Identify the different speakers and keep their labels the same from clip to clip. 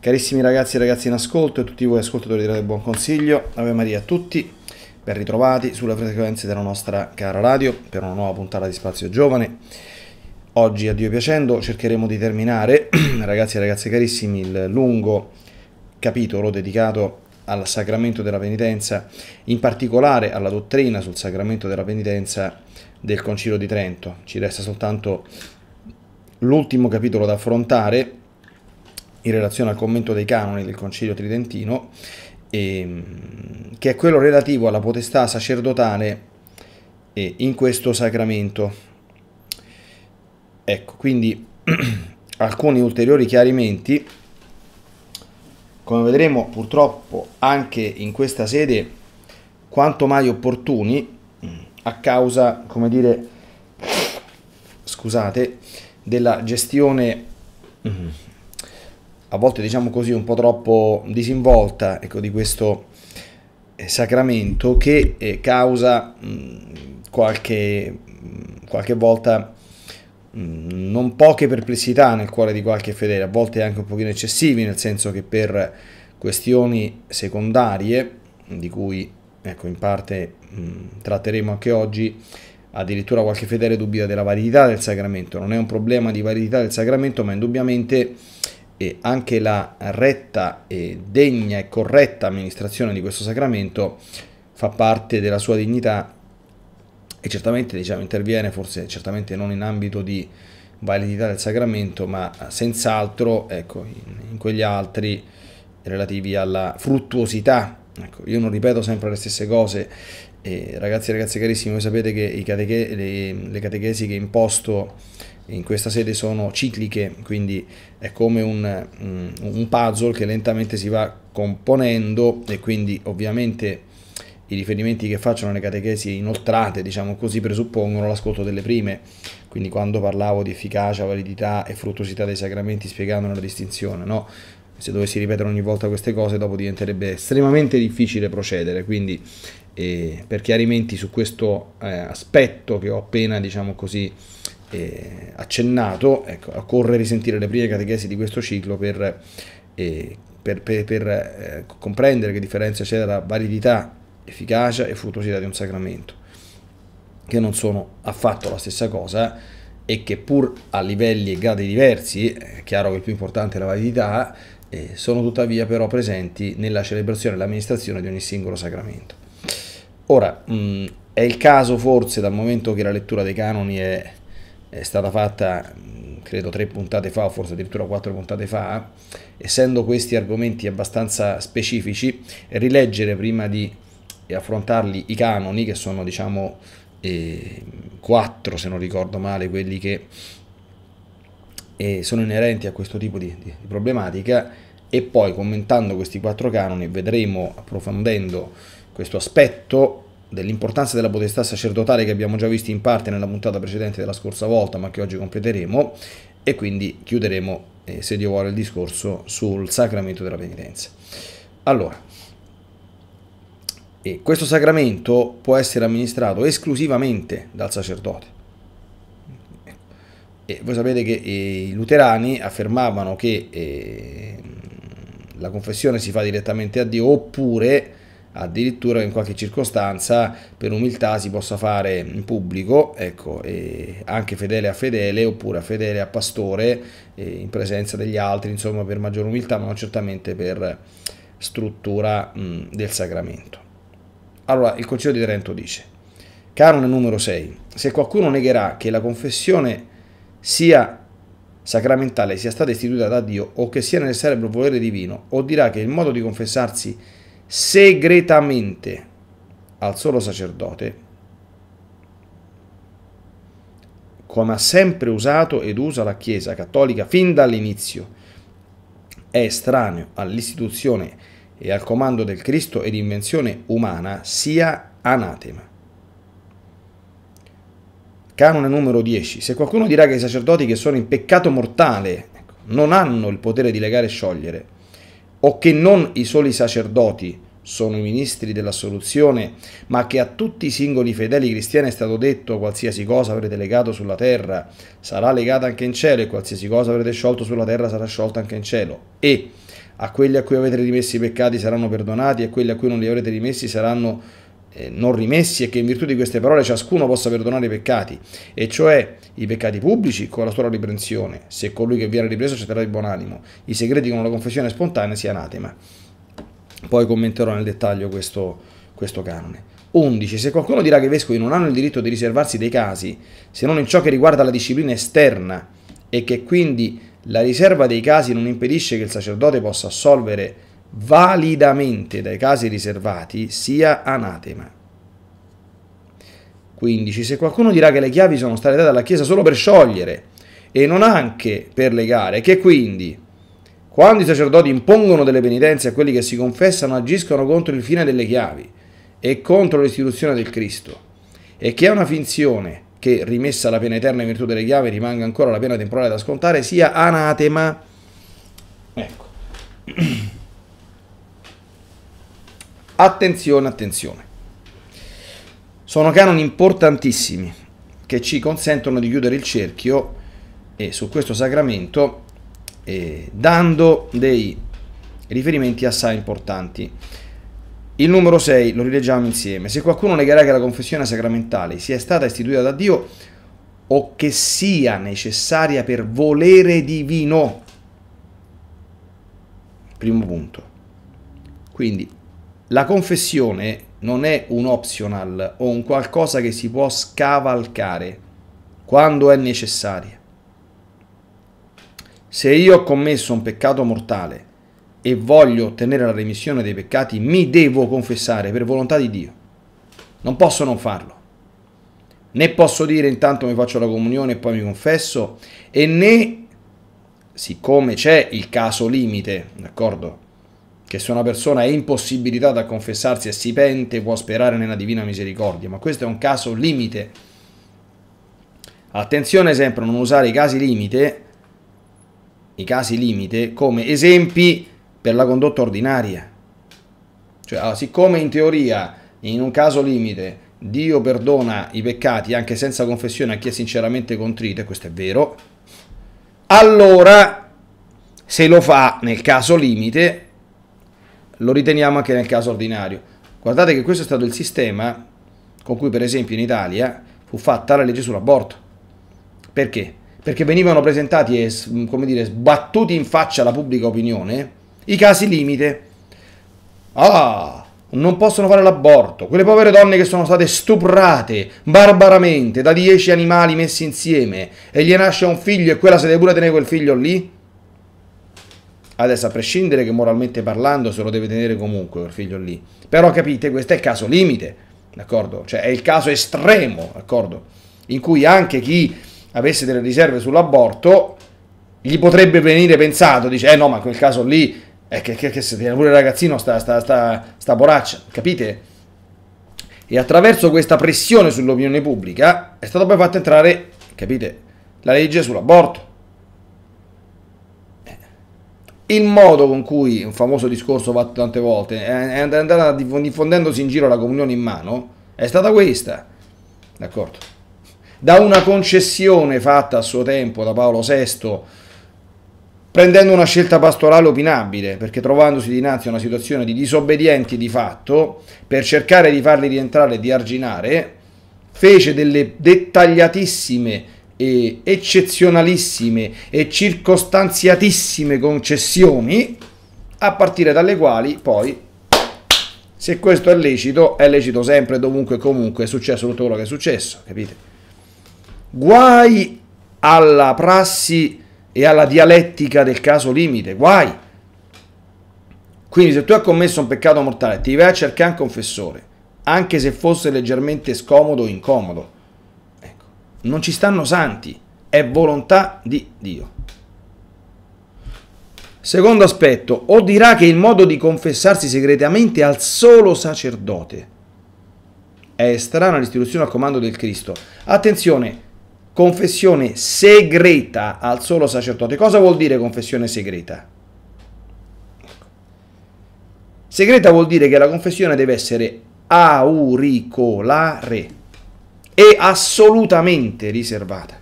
Speaker 1: Carissimi ragazzi e ragazze in ascolto e tutti voi ascoltatori di Radio Buon Consiglio, Ave Maria a tutti, ben ritrovati sulle frequenze della nostra cara radio per una nuova puntata di Spazio Giovane. Oggi, a Dio piacendo, cercheremo di terminare, ragazzi e ragazze carissimi, il lungo capitolo dedicato al sacramento della penitenza, in particolare alla dottrina sul sacramento della penitenza del Concilio di Trento. Ci resta soltanto l'ultimo capitolo da affrontare in relazione al commento dei canoni del Concilio Tridentino, ehm, che è quello relativo alla potestà sacerdotale eh, in questo sacramento. Ecco, quindi alcuni ulteriori chiarimenti. Come vedremo purtroppo anche in questa sede quanto mai opportuni a causa, come dire, scusate, della gestione a volte diciamo così un po' troppo disinvolta ecco, di questo eh, sacramento che eh, causa mh, qualche, mh, qualche volta mh, non poche perplessità nel cuore di qualche fedele, a volte anche un pochino eccessivi, nel senso che per questioni secondarie, di cui ecco, in parte tratteremo anche oggi, addirittura qualche fedele dubita della validità del sacramento. Non è un problema di validità del sacramento, ma indubbiamente e anche la retta e degna e corretta amministrazione di questo sacramento fa parte della sua dignità e certamente diciamo, interviene forse certamente non in ambito di validità del sacramento ma senz'altro ecco, in, in, quegli altri relativi alla fruttuosità ecco, io non ripeto sempre le stesse cose eh, ragazzi e ragazze carissimi voi sapete che cateche le, le catechesi che imposto in questa sede sono cicliche, quindi è come un, mm, un puzzle che lentamente si va componendo e quindi ovviamente i riferimenti che facciano le catechesi inoltrate, diciamo così, presuppongono l'ascolto delle prime, quindi quando parlavo di efficacia, validità e fruttuosità dei sacramenti spiegando la distinzione, no? se dovessi ripetere ogni volta queste cose dopo diventerebbe estremamente difficile procedere, quindi eh, per chiarimenti su questo eh, aspetto che ho appena, diciamo così, eh, accennato, ecco, occorre risentire le prime catechesi di questo ciclo per, eh, per, per, per eh, comprendere che differenza c'è tra validità, efficacia e fruttosità di un sacramento, che non sono affatto la stessa cosa e che pur a livelli e gradi diversi, è chiaro che il più importante è la validità, eh, sono tuttavia però presenti nella celebrazione e l'amministrazione di ogni singolo sacramento. Ora, mh, mm, è il caso forse, dal momento che la lettura dei canoni è è stata fatta mm, credo tre puntate fa o forse addirittura quattro puntate fa, essendo questi argomenti abbastanza specifici, rileggere prima di affrontarli i canoni, che sono diciamo eh, quattro se non ricordo male quelli che eh, sono inerenti a questo tipo di, di, problematica e poi commentando questi quattro canoni vedremo approfondendo questo aspetto dell'importanza della potestà sacerdotale che abbiamo già visto in parte nella puntata precedente della scorsa volta, ma che oggi completeremo, e quindi chiuderemo, eh, se Dio vuole, il discorso sul sacramento della penitenza. Allora, eh, questo sacramento può essere amministrato esclusivamente dal sacerdote. E voi sapete che eh, i luterani affermavano che eh, la confessione si fa direttamente a Dio oppure addirittura in qualche circostanza per umiltà si possa fare in pubblico, ecco, anche fedele a fedele oppure a fedele a pastore in presenza degli altri, insomma per maggiore umiltà, ma non certamente per struttura mh, del sacramento. Allora, il Concilio di Trento dice, canone numero 6, se qualcuno negherà che la confessione sia sacramentale sia stata istituita da Dio o che sia necessario il volere divino, o dirà che il modo di confessarsi è segretamente al solo sacerdote, come ha sempre usato ed usa la Chiesa cattolica fin dall'inizio, è estraneo all'istituzione e al comando del Cristo ed invenzione umana, sia anatema. Canone numero 10. Se qualcuno dirà che i sacerdoti che sono in peccato mortale ecco, non hanno il potere di legare e sciogliere, o che non i soli sacerdoti sono i ministri della soluzione, ma che a tutti i singoli fedeli cristiani è stato detto qualsiasi cosa avrete legato sulla terra sarà legata anche in cielo e qualsiasi cosa avrete sciolto sulla terra sarà sciolta anche in cielo. E a quelli a cui avete rimessi i peccati saranno perdonati e a quelli a cui non li avrete rimessi saranno perdonati eh, non rimessi e che in virtù di queste parole ciascuno possa perdonare i peccati, e cioè i peccati pubblici con la sola riprensione, se colui che viene ripreso accetterà di buon animo, i segreti con la confessione spontanea sia anatema. Poi commenterò nel dettaglio questo, questo canone. 11. Se qualcuno dirà che i vescovi non hanno il diritto di riservarsi dei casi, se non in ciò che riguarda la disciplina esterna, e che quindi la riserva dei casi non impedisce che il sacerdote possa assolvere validamente dai casi riservati sia anatema. 15. Se qualcuno dirà che le chiavi sono state date alla Chiesa solo per sciogliere e non anche per legare, che quindi, quando i sacerdoti impongono delle penitenze a quelli che si confessano, agiscono contro il fine delle chiavi e contro l'istituzione del Cristo, e che è una finzione che, rimessa la pena eterna in virtù delle chiavi, rimanga ancora la pena temporale da scontare, sia anatema. Ecco. Attenzione, attenzione. Sono canoni importantissimi che ci consentono di chiudere il cerchio eh, su questo sacramento eh, dando dei riferimenti assai importanti. Il numero 6 lo rileggiamo insieme. Se qualcuno negherà che la confessione sacramentale sia stata istituita da Dio o che sia necessaria per volere divino, primo punto. Quindi la confessione non è un optional o un qualcosa che si può scavalcare quando è necessaria. Se io ho commesso un peccato mortale e voglio ottenere la remissione dei peccati, mi devo confessare per volontà di Dio. Non posso non farlo. Né posso dire intanto mi faccio la comunione e poi mi confesso, e né, siccome c'è il caso limite, d'accordo? che se una persona è impossibilitata a confessarsi e si pente può sperare nella divina misericordia, ma questo è un caso limite. Attenzione sempre a non usare i casi limite, i casi limite come esempi per la condotta ordinaria. Cioè, allora, siccome in teoria, in un caso limite, Dio perdona i peccati anche senza confessione a chi è sinceramente contrito, e questo è vero, allora se lo fa nel caso limite, lo riteniamo anche nel caso ordinario. Guardate che questo è stato il sistema con cui per esempio in Italia fu fatta la legge sull'aborto. Perché? Perché venivano presentati e dire, sbattuti in faccia alla pubblica opinione i casi limite. Ah, non possono fare l'aborto. Quelle povere donne che sono state stuprate barbaramente da dieci animali messi insieme e gli nasce un figlio e quella se deve pure tenere quel figlio lì. Adesso a prescindere che moralmente parlando se lo deve tenere comunque quel figlio lì. Però capite, questo è il caso limite, d'accordo? Cioè è il caso estremo, d'accordo? In cui anche chi avesse delle riserve sull'aborto gli potrebbe venire pensato, dice eh no ma quel caso lì è eh, che, che, che se tiene pure il ragazzino sta, sta, sta, sta boraccia, capite? E attraverso questa pressione sull'opinione pubblica è stata poi fatta entrare, capite, la legge sull'aborto il modo con cui, un famoso discorso fatto tante volte, eh, è andata diffondendosi in giro la comunione in mano, è stata questa. D'accordo? Da una concessione fatta a suo tempo da Paolo VI, prendendo una scelta pastorale opinabile, perché trovandosi dinanzi a una situazione di disobbedienti di fatto, per cercare di farli rientrare e di arginare, fece delle dettagliatissime eh, eccezionalissime e circostanziatissime concessioni a partire dalle quali poi se questo è lecito è lecito sempre dovunque e comunque è successo tutto quello che è successo capite guai alla prassi e alla dialettica del caso limite guai quindi se tu hai commesso un peccato mortale ti vai a cercare un confessore anche se fosse leggermente scomodo o incomodo non ci stanno santi, è volontà di Dio. Secondo aspetto, o dirà che il modo di confessarsi segretamente è al solo sacerdote è strana l'istituzione al comando del Cristo. Attenzione, confessione segreta al solo sacerdote. Cosa vuol dire confessione segreta? Segreta vuol dire che la confessione deve essere auricolare è assolutamente riservata.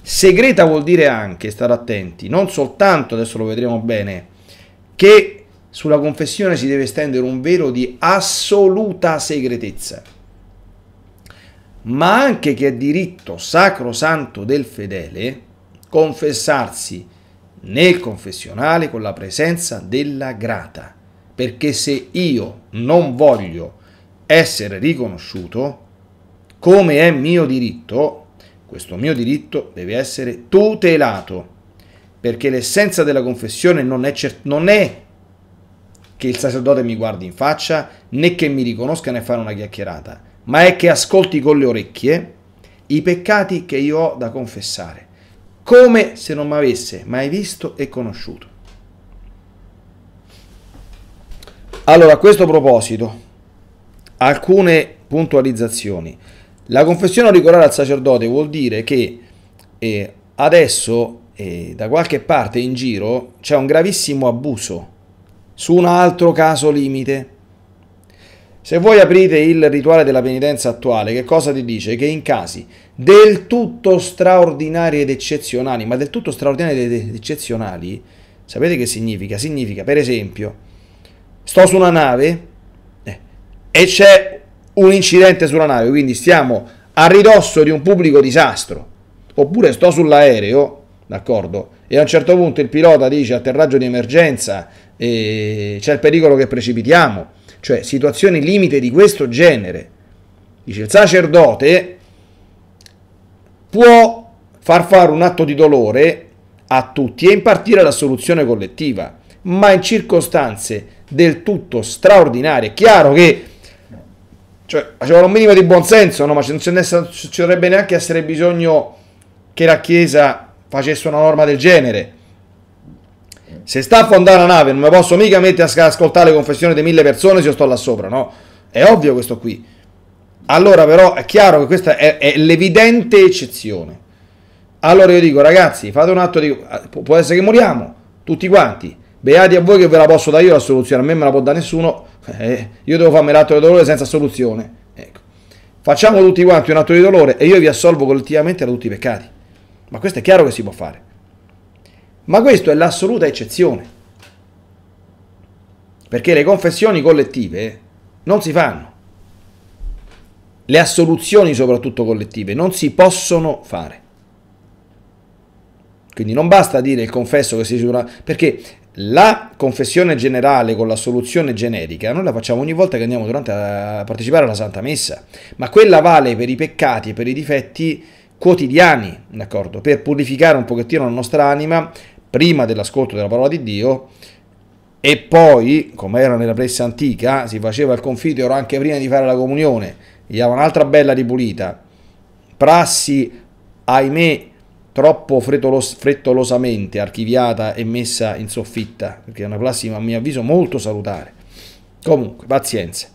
Speaker 1: Segreta vuol dire anche, stare attenti, non soltanto, adesso lo vedremo bene, che sulla confessione si deve stendere un velo di assoluta segretezza, ma anche che è diritto sacrosanto del fedele confessarsi nel confessionale con la presenza della grata, perché se io non voglio confessare, essere riconosciuto come è mio diritto, questo mio diritto deve essere tutelato, perché l'essenza della confessione non è, non è che il sacerdote mi guardi in faccia, né che mi riconosca né fare una chiacchierata, ma è che ascolti con le orecchie i peccati che io ho da confessare, come se non mi avesse mai visto e conosciuto. Allora, a questo proposito, alcune puntualizzazioni. La confessione auricolare al sacerdote vuol dire che eh, adesso eh, da qualche parte in giro c'è un gravissimo abuso su un altro caso limite. Se voi aprite il rituale della penitenza attuale, che cosa ti dice? Che in casi del tutto straordinari ed eccezionali, ma del tutto straordinari ed eccezionali, sapete che significa? Significa, per esempio, sto su una nave, e c'è un incidente sulla nave, quindi stiamo a ridosso di un pubblico disastro. Oppure sto sull'aereo, d'accordo? E a un certo punto il pilota dice atterraggio di emergenza, e c'è il pericolo che precipitiamo. Cioè situazioni limite di questo genere. Dice il sacerdote può far fare un atto di dolore a tutti e impartire la soluzione collettiva, ma in circostanze del tutto straordinarie. È chiaro che cioè, facevano un minimo di buonsenso, no? Ma non ci dovrebbe neanche essere bisogno che la Chiesa facesse una norma del genere. Se sta a fondare una nave, non mi posso mica mettere a ascoltare le confessioni di mille persone se io sto là sopra, no? È ovvio questo qui. Allora, però, è chiaro che questa è, è l'evidente eccezione. Allora io dico, ragazzi, fate un atto di... Ah, può essere che moriamo, tutti quanti. Beati a voi che ve la posso dare io la soluzione, a me me la può dare nessuno eh, io devo farmi l'atto di dolore senza soluzione. Ecco. Facciamo tutti quanti un atto di dolore e io vi assolvo collettivamente da tutti i peccati. Ma questo è chiaro che si può fare. Ma questo è l'assoluta eccezione. Perché le confessioni collettive non si fanno. Le assoluzioni, soprattutto collettive, non si possono fare. Quindi non basta dire il confesso che si sura. Perché la confessione generale con la soluzione generica noi la facciamo ogni volta che andiamo a partecipare alla Santa Messa, ma quella vale per i peccati e per i difetti quotidiani, d'accordo? Per purificare un pochettino la nostra anima prima dell'ascolto della parola di Dio e poi, come era nella pressa antica, si faceva il confiteor anche prima di fare la comunione, gli dava un'altra bella ripulita, prassi, ahimè, troppo frettolos frettolosamente archiviata e messa in soffitta, perché è una classifica a mio avviso molto salutare. Comunque, pazienza.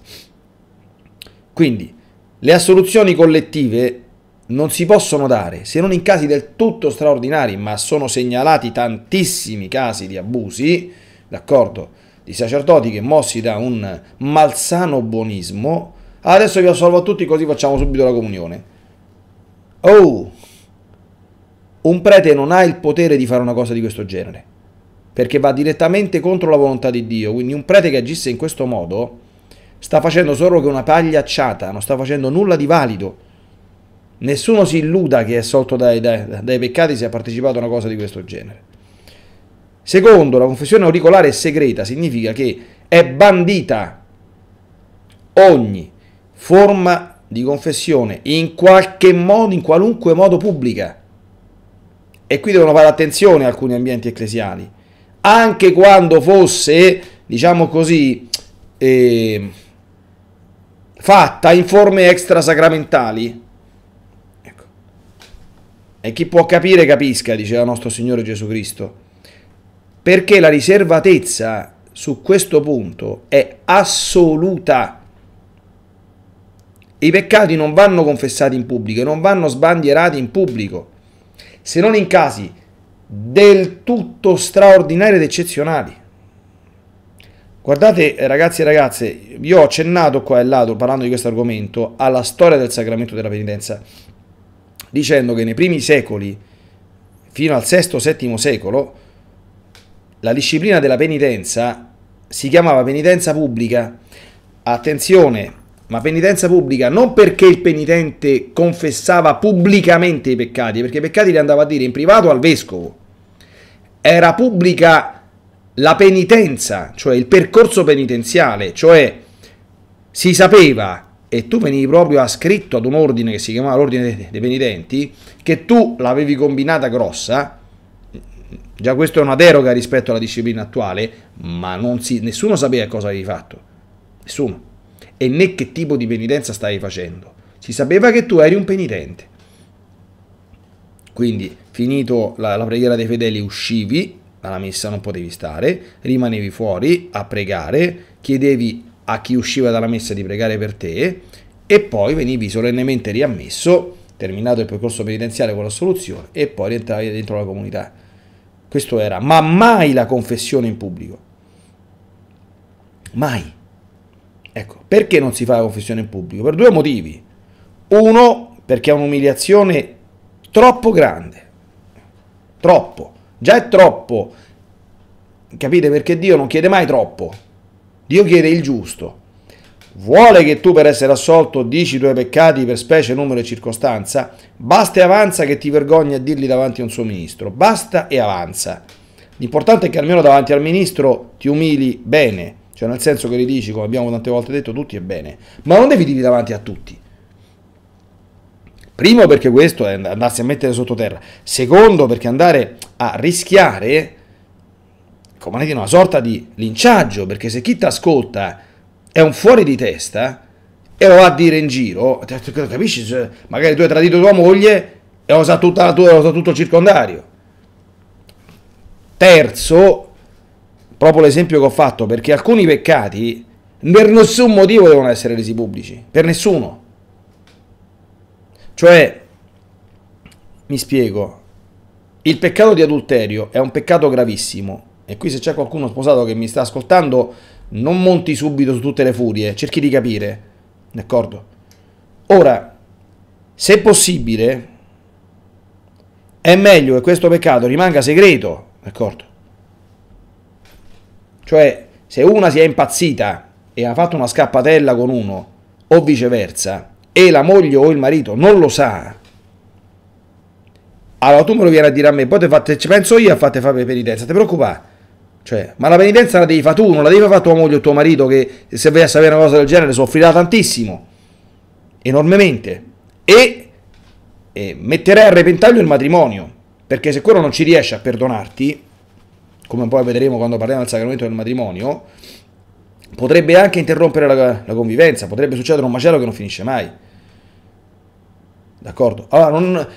Speaker 1: Quindi, le assoluzioni collettive non si possono dare se non in casi del tutto straordinari, ma sono segnalati tantissimi casi di abusi, d'accordo, di sacerdoti che mossi da un malsano buonismo, adesso vi assolvo a tutti così facciamo subito la comunione. Oh! un prete non ha il potere di fare una cosa di questo genere, perché va direttamente contro la volontà di Dio, quindi un prete che agisse in questo modo sta facendo solo che una pagliacciata, non sta facendo nulla di valido. Nessuno si illuda che è assolto dai, dai, dai peccati se ha partecipato a una cosa di questo genere. Secondo, la confessione auricolare è segreta, significa che è bandita ogni forma di confessione in qualche modo, in qualunque modo pubblica e qui devono fare attenzione a alcuni ambienti ecclesiali, anche quando fosse, diciamo così, eh, fatta in forme extrasacramentali. Ecco. E chi può capire capisca, diceva nostro Signore Gesù Cristo, perché la riservatezza su questo punto è assoluta. I peccati non vanno confessati in pubblico, non vanno sbandierati in pubblico se non in casi del tutto straordinari ed eccezionali. Guardate ragazzi e ragazze, io ho accennato qua e là, parlando di questo argomento, alla storia del sacramento della penitenza, dicendo che nei primi secoli, fino al VI-VII secolo, la disciplina della penitenza si chiamava penitenza pubblica. Attenzione, ma penitenza pubblica non perché il penitente confessava pubblicamente i peccati, perché i peccati li andava a dire in privato al vescovo. Era pubblica la penitenza, cioè il percorso penitenziale, cioè si sapeva e tu venivi proprio ascritto ad un ordine che si chiamava l'ordine dei penitenti, che tu l'avevi combinata grossa, già questo è una deroga rispetto alla disciplina attuale, ma si, nessuno sapeva cosa avevi fatto, nessuno e né che tipo di penitenza stavi facendo. Si sapeva che tu eri un penitente. Quindi, finito la, la preghiera dei fedeli, uscivi dalla messa, non potevi stare, rimanevi fuori a pregare, chiedevi a chi usciva dalla messa di pregare per te e poi venivi solennemente riammesso, terminato il percorso penitenziale con l'assoluzione e poi rientravi dentro la comunità. Questo era, ma mai la confessione in pubblico. Mai. Ecco, perché non si fa la confessione in pubblico? Per due motivi. Uno, perché è un'umiliazione troppo grande. Troppo. Già è troppo. Capite perché Dio non chiede mai troppo. Dio chiede il giusto. Vuole che tu per essere assolto dici i tuoi peccati per specie, numero e circostanza? Basta e avanza che ti vergogni a dirli davanti a un suo ministro. Basta e avanza. L'importante è che almeno davanti al ministro ti umili bene cioè nel senso che li dici, come abbiamo tante volte detto, tutti è bene, ma non devi dirli davanti a tutti. Primo perché questo è andarsi a mettere sottoterra. Secondo perché andare a rischiare, come dire, una sorta di linciaggio, perché se chi ti ascolta è un fuori di testa e lo va a dire in giro, capisci? magari tu hai tradito tua moglie e lo sa, tutta la tua, lo sa tutto il circondario. Terzo, proprio l'esempio che ho fatto, perché alcuni peccati per nessun motivo devono essere resi pubblici, per nessuno. Cioè, mi spiego, il peccato di adulterio è un peccato gravissimo e qui se c'è qualcuno sposato che mi sta ascoltando, non monti subito su tutte le furie, cerchi di capire, d'accordo? Ora, se possibile, è meglio che questo peccato rimanga segreto, d'accordo? Cioè, se una si è impazzita e ha fatto una scappatella con uno, o viceversa, e la moglie o il marito non lo sa, allora tu me lo vieni a dire a me, poi te fate, ci penso io a fate fare penitenza, ti preoccupare. Cioè, ma la penitenza la devi fare tu, non la devi fare tua moglie o tuo marito che se vai a sapere una cosa del genere soffrirà tantissimo, enormemente. E, e metterai a repentaglio il matrimonio, perché se quello non ci riesce a perdonarti, come poi vedremo quando parliamo del sacramento del matrimonio, potrebbe anche interrompere la, la convivenza, potrebbe succedere un macello che non finisce mai. D'accordo? Allora, non...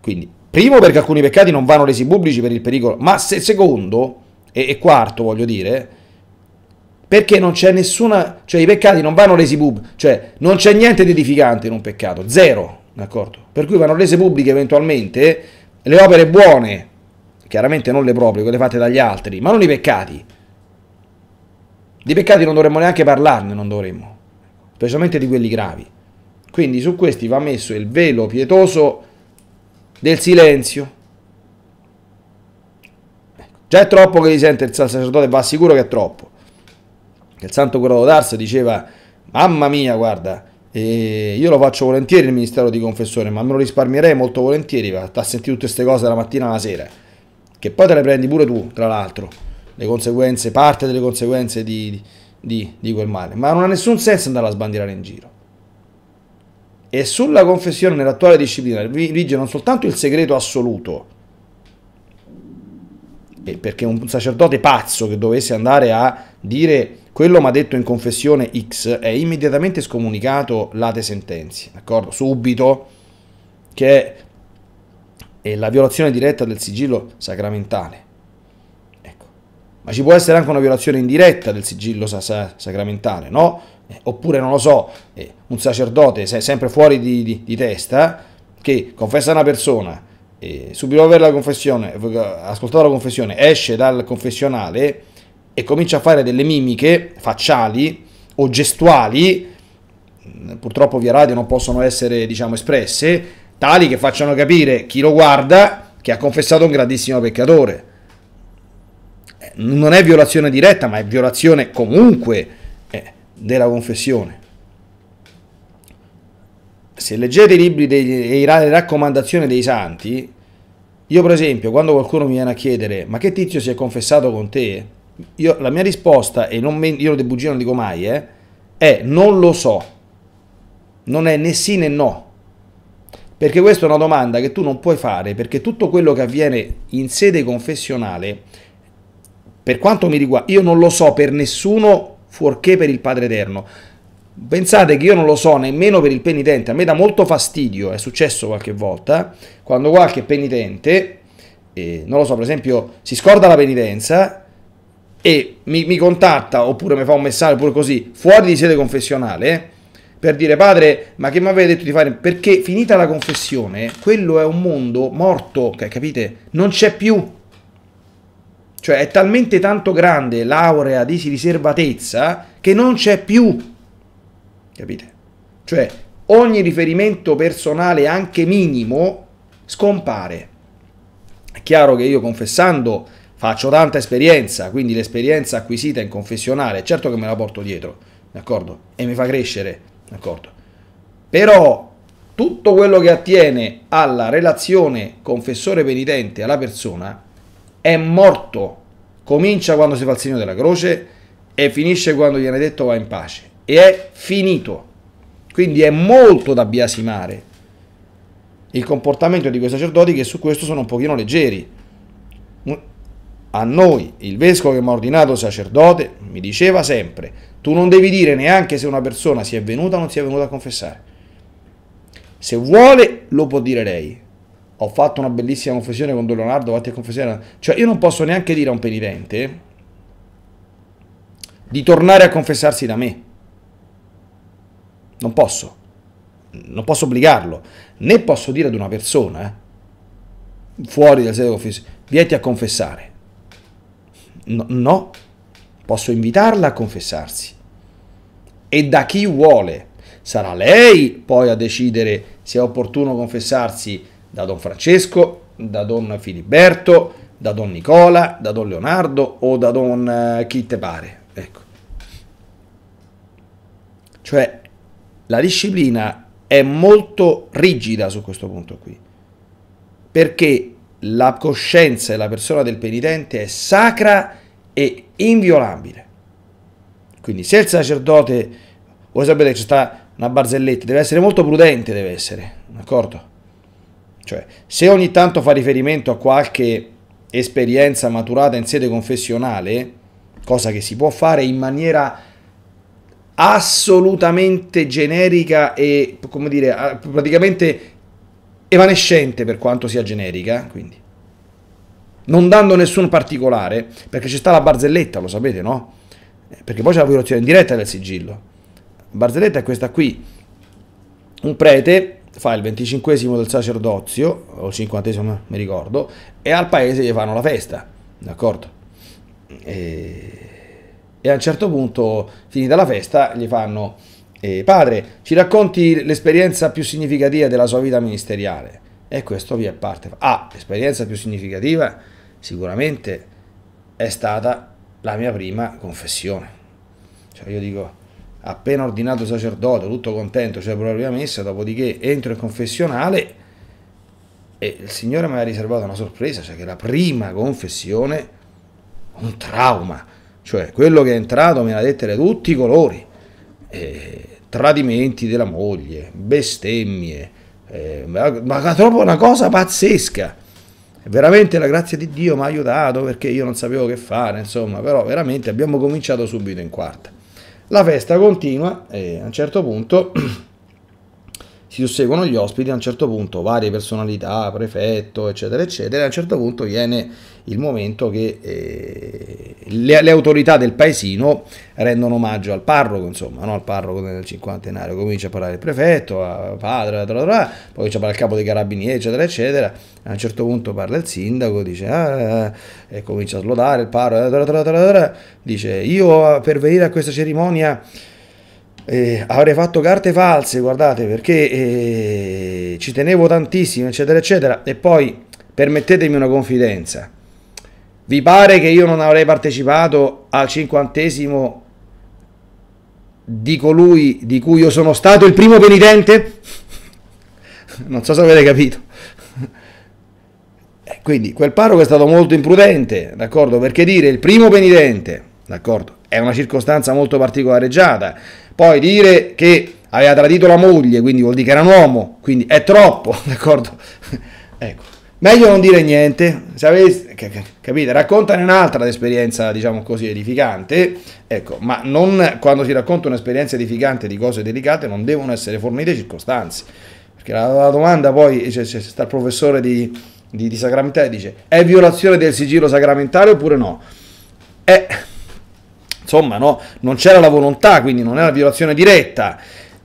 Speaker 1: Quindi, primo perché alcuni peccati non vanno resi pubblici per il pericolo, ma se, secondo e, e quarto voglio dire, perché non c'è nessuna, cioè i peccati non vanno resi pubblici, cioè non c'è niente di edificante in un peccato, zero, d'accordo? Per cui vanno rese pubbliche eventualmente le opere buone chiaramente non le proprie, quelle fatte dagli altri, ma non i peccati. Di peccati non dovremmo neanche parlarne, non dovremmo, specialmente di quelli gravi. Quindi su questi va messo il velo pietoso del silenzio. Ecco, già è troppo che li sente il sacerdote, va sicuro che è troppo. Che Il santo curato d'Ars diceva, mamma mia, guarda, e io lo faccio volentieri il ministero di confessore, ma me lo risparmierei molto volentieri, va a sentire tutte queste cose la mattina alla sera che poi te le prendi pure tu, tra l'altro, le conseguenze, parte delle conseguenze di, di, di quel male, ma non ha nessun senso andare a sbandierare in giro. E sulla confessione nell'attuale disciplina vige non soltanto il segreto assoluto, perché un sacerdote pazzo che dovesse andare a dire quello mi ha detto in confessione X è immediatamente scomunicato late sentenze, d'accordo? Subito, che e la violazione diretta del sigillo sacramentale. Ecco. Ma ci può essere anche una violazione indiretta del sigillo sa sa sacramentale, no? Eh, oppure, non lo so, eh, un sacerdote se sempre fuori di, di, di, testa che confessa una persona, eh, subito dopo aver la confessione, eh, ascoltato la confessione, esce dal confessionale e comincia a fare delle mimiche facciali o gestuali, purtroppo via radio non possono essere diciamo espresse, tali che facciano capire chi lo guarda che ha confessato un grandissimo peccatore. Eh, non è violazione diretta, ma è violazione comunque eh, della confessione. Se leggete i libri e le raccomandazioni dei santi, io per esempio, quando qualcuno mi viene a chiedere ma che tizio si è confessato con te, io, la mia risposta, e non me, io De Bugino non dico mai, eh, è non lo so. Non è né sì né no perché questa è una domanda che tu non puoi fare, perché tutto quello che avviene in sede confessionale, per quanto mi riguarda, io non lo so per nessuno fuorché per il Padre Eterno. Pensate che io non lo so nemmeno per il penitente, a me dà molto fastidio, è successo qualche volta, quando qualche penitente, eh, non lo so, per esempio, si scorda la penitenza e mi, mi contatta oppure mi fa un messaggio pure così, fuori di sede confessionale, per dire padre, ma che mi avete detto di fare? Perché finita la confessione, quello è un mondo morto, capite? Non c'è più. Cioè è talmente tanto grande l'aurea di riservatezza che non c'è più. Capite? Cioè ogni riferimento personale, anche minimo, scompare. È chiaro che io confessando faccio tanta esperienza, quindi l'esperienza acquisita in confessionale, certo che me la porto dietro, d'accordo? E mi fa crescere D'accordo? Però tutto quello che attiene alla relazione confessore penitente alla persona è morto. Comincia quando si fa il segno della croce e finisce quando viene detto va in pace. E è finito. Quindi è molto da biasimare il comportamento di quei sacerdoti che su questo sono un pochino leggeri. A noi, il vescovo che mi ha ordinato sacerdote, mi diceva sempre, tu non devi dire neanche se una persona si è venuta o non si è venuta a confessare. Se vuole, lo può dire lei. Ho fatto una bellissima confessione con Don Leonardo, vatti a confessare. Cioè, io non posso neanche dire a un penitente di tornare a confessarsi da me. Non posso. Non posso obbligarlo. Né posso dire ad una persona, eh, fuori dal sede di confessione, vieti a confessare. no. no posso invitarla a confessarsi. E da chi vuole. Sarà lei poi a decidere se è opportuno confessarsi da Don Francesco, da Don Filiberto, da Don Nicola, da Don Leonardo o da Don eh, chi te pare. Ecco. Cioè, la disciplina è molto rigida su questo punto qui, perché la coscienza e la persona del penitente è sacra e inviolabile. Quindi se il sacerdote, voi sapete che c'è sta una barzelletta, deve essere molto prudente, deve essere, d'accordo? Cioè, se ogni tanto fa riferimento a qualche esperienza maturata in sede confessionale, cosa che si può fare in maniera assolutamente generica e, come dire, praticamente evanescente per quanto sia generica, quindi non dando nessun particolare, perché ci sta la barzelletta, lo sapete, no? Perché poi c'è la violazione diretta del sigillo. La barzelletta è questa qui. Un prete fa il venticinquesimo del sacerdozio, o il cinquantesimo, mi ricordo, e al paese gli fanno la festa, d'accordo? E... e, a un certo punto, finita la festa, gli fanno, eh, padre, ci racconti l'esperienza più significativa della sua vita ministeriale? E questo vi è parte. Ah, l'esperienza più significativa sicuramente è stata la mia prima confessione. Cioè io dico, appena ordinato sacerdote, tutto contento, cioè propria messa, dopodiché entro in confessionale e il Signore mi ha riservato una sorpresa, cioè che la prima confessione, un trauma, cioè quello che è entrato me l'ha detta di tutti i colori, eh, tradimenti della moglie, bestemmie, eh, ma, ma troppo una cosa pazzesca veramente la grazia di Dio mi ha aiutato perché io non sapevo che fare, insomma, però veramente abbiamo cominciato subito in quarta. La festa continua e a un certo punto si susseguono gli ospiti, a un certo punto varie personalità, prefetto, eccetera, eccetera, a un certo punto viene il momento che eh, le, le, autorità del paesino rendono omaggio al parroco, insomma, no? al parroco del cinquantenario, comincia a parlare il prefetto, a padre, tra, tra, poi comincia a parlare il capo dei carabinieri, eccetera, eccetera, a un certo punto parla il sindaco, dice, ah, eh, eh", e comincia a slodare il parroco, tra, dice, io eh, per venire a questa cerimonia eh, avrei fatto carte false, guardate, perché eh, ci tenevo tantissimo, eccetera, eccetera. E poi, permettetemi una confidenza, vi pare che io non avrei partecipato al cinquantesimo di colui di cui io sono stato il primo penitente? non so se avete capito. Eh, quindi quel parroco è stato molto imprudente, d'accordo? Perché dire il primo penitente, d'accordo? È una circostanza molto particolareggiata poi dire che aveva tradito la moglie, quindi vuol dire che era un uomo, quindi è troppo, d'accordo? ecco, meglio non dire niente, avete, capite? Raccontane un'altra esperienza, diciamo così, edificante, ecco, ma non, quando si racconta un'esperienza edificante di cose delicate non devono essere fornite circostanze, perché la, la domanda poi, c'è, eh, c'è, sta il professore di, di, di sacramentale, dice, è violazione del sigillo sacramentale oppure no? Eh insomma, no? non c'era la volontà, quindi non era violazione diretta.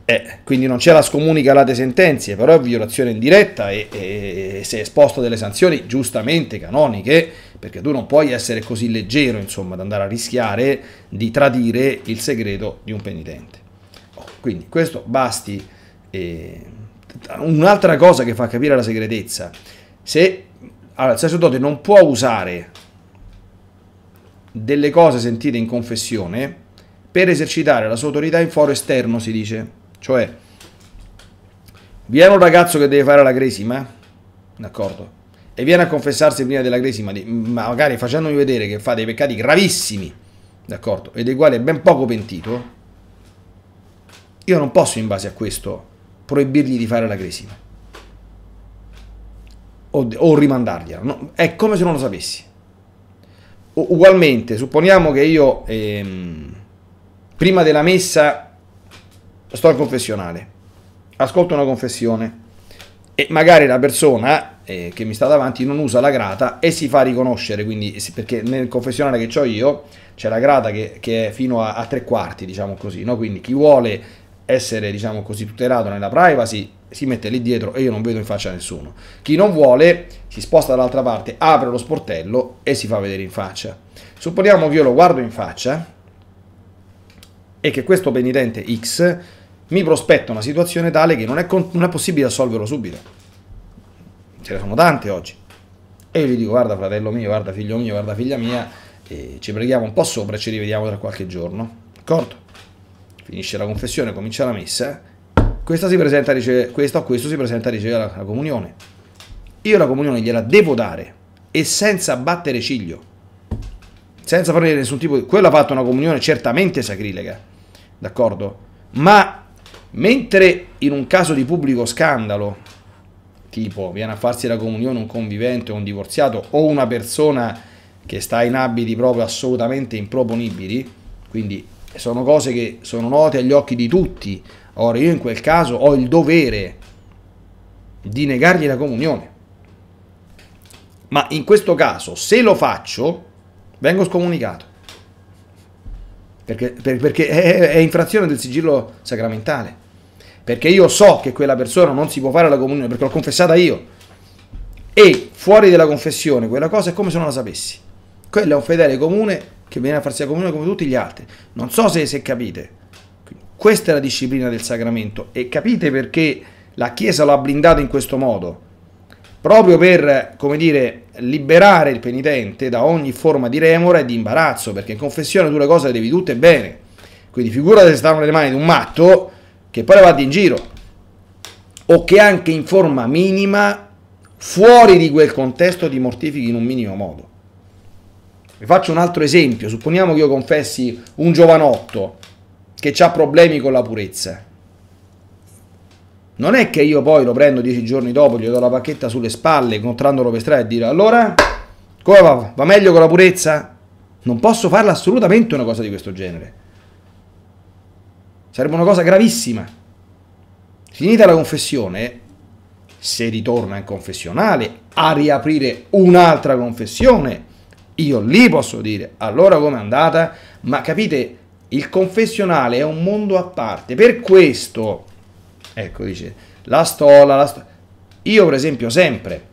Speaker 1: Eh, quindi non c'era scomunica late sentenze, però è violazione indiretta e, e, e si è esposto delle sanzioni giustamente canoniche, perché tu non puoi essere così leggero, insomma, ad andare a rischiare di tradire il segreto di un penitente. Oh, quindi questo basti. Eh, un'altra cosa che fa capire la segretezza, se allora, il sacerdote non può usare delle cose sentite in confessione per esercitare la sua autorità in foro esterno, si dice. Cioè, viene un ragazzo che deve fare la cresima, d'accordo? E viene a confessarsi prima della cresima, magari facendomi vedere che fa dei peccati gravissimi, d'accordo? E dei quali è ben poco pentito. Io non posso, in base a questo, proibirgli di fare la cresima o, o rimandargliela. No, è come se non lo sapessi ugualmente, supponiamo che io ehm, prima della messa sto al confessionale, ascolto una confessione e magari la persona eh, che mi sta davanti non usa la grata e si fa riconoscere, quindi perché nel confessionale che ho io c'è la grata che, che è fino a, a, tre quarti, diciamo così, no? quindi chi vuole essere, diciamo così, tutelato nella privacy, si mette lì dietro e io non vedo in faccia nessuno. Chi non vuole si sposta dall'altra parte, apre lo sportello e si fa vedere in faccia. Supponiamo che io lo guardo in faccia e che questo penitente X mi prospetta una situazione tale che non è, non è possibile assolverlo subito. Ce ne sono tante oggi. E io gli dico, guarda fratello mio, guarda figlio mio, guarda figlia mia, ci preghiamo un po' sopra e ci rivediamo tra qualche giorno. D'accordo? Finisce la confessione, comincia la messa. Questa si presenta a ricevere, questo a questo si presenta a ricevere la, la comunione. Io la comunione gliela devo dare e senza battere ciglio, senza fare nessun tipo di... Quello ha fatto una comunione certamente sacrilega, d'accordo? Ma mentre in un caso di pubblico scandalo, tipo viene a farsi la comunione un convivente o un divorziato o una persona che sta in abiti proprio assolutamente improponibili, quindi sono cose che sono note agli occhi di tutti. Ora io in quel caso ho il dovere di negargli la comunione. Ma in questo caso, se lo faccio, vengo scomunicato. Perché, per, perché è, è, infrazione del sigillo sacramentale. Perché io so che quella persona non si può fare la comunione, perché l'ho confessata io. E fuori della confessione quella cosa è come se non la sapessi. Quella è un fedele comune che viene a farsi la comunione come tutti gli altri. Non so se, se capite. Questa è la disciplina del sacramento e capite perché la Chiesa l'ha blindato in questo modo, proprio per, come dire, liberare il penitente da ogni forma di remora e di imbarazzo, perché in confessione tu le cose le devi tutte bene. Quindi figurate se stanno nelle mani di un matto che poi le vada in giro, o che anche in forma minima, fuori di quel contesto, ti mortifichi in un minimo modo. Vi faccio un altro esempio, supponiamo che io confessi un giovanotto che ha problemi con la purezza. Non è che io poi lo prendo dieci giorni dopo, gli do la pacchetta sulle spalle, incontrandolo per strada e dire allora, come va? Va meglio con la purezza? Non posso farla assolutamente una cosa di questo genere. Sarebbe una cosa gravissima. Finita la confessione, se ritorna in confessionale, a riaprire un'altra confessione io lì posso dire, allora com'è andata? Ma capite, il confessionale è un mondo a parte. Per questo, ecco, dice, la stola, la stola. Io per esempio sempre,